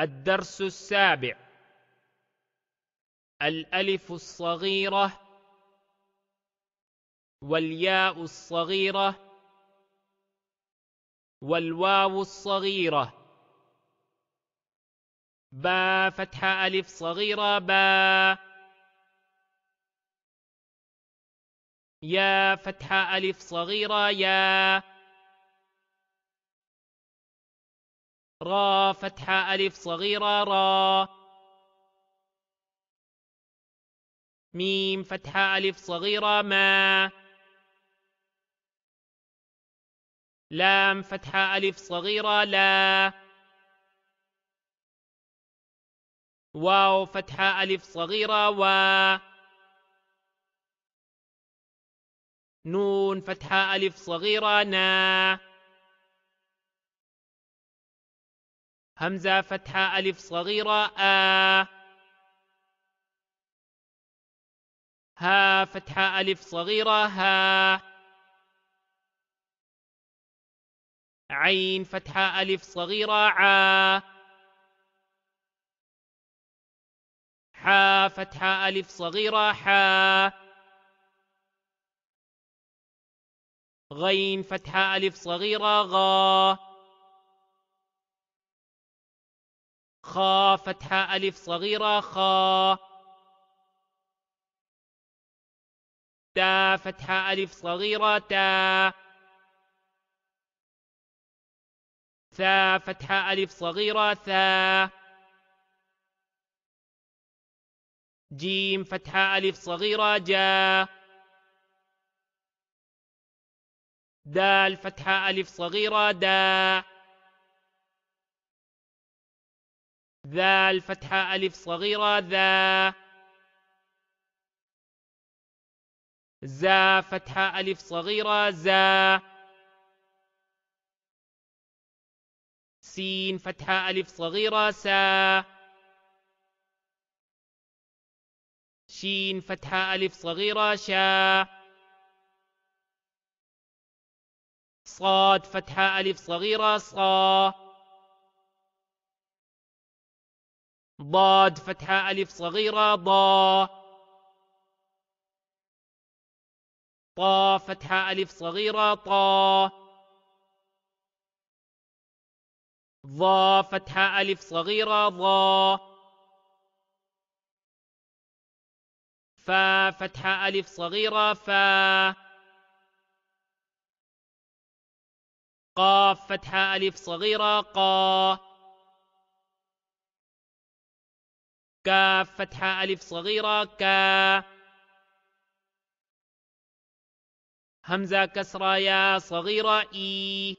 الدرس السابع الألف الصغيرة والياء الصغيرة والواو الصغيرة با فتح ألف صغيرة با يا فتح ألف صغيرة يا را فتحة ألف صغيرة را ميم فتحة ألف صغيرة ما لام فتحة ألف صغيرة لا واو فتحة ألف صغيرة وا نون فتحة ألف صغيرة نا همزة فتحة ألف صغيرة آ ها فتحة ألف صغيرة ها عين فتحة ألف صغيرة عا حا فتحة ألف صغيرة حا غين فتحة ألف صغيرة غا خا فتحة ألف صغيرة خا تا فتحة ألف صغيرة تا ثا فتحة ألف صغيرة ثا جيم فتحة ألف صغيرة جا دال فتحة ألف صغيرة دا ذا الفتحة ألف صغيرة ذا زا فتحة ألف صغيرة زا سين فتحة ألف صغيرة سا شين فتحة ألف صغيرة شا صاد فتحة ألف صغيرة صا ضاد فتحة ألف صغيرة ضا طا فتحة ألف صغيرة طا ضا فتحة ألف صغيرة ضا فا فتحة ألف صغيرة فا قاف فتحة ألف صغيرة قا كاف فتحة ألف صغيرة ك همزة كسرة يا صغيرة إي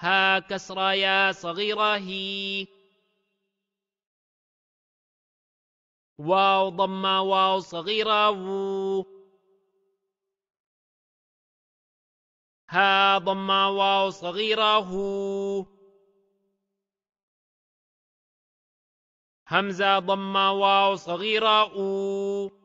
ها كسرة يا صغيرة هي واو ضمة واو صغيرة و ها ضمة واو صغيرة هو همزة ضمة واو صغيرة أو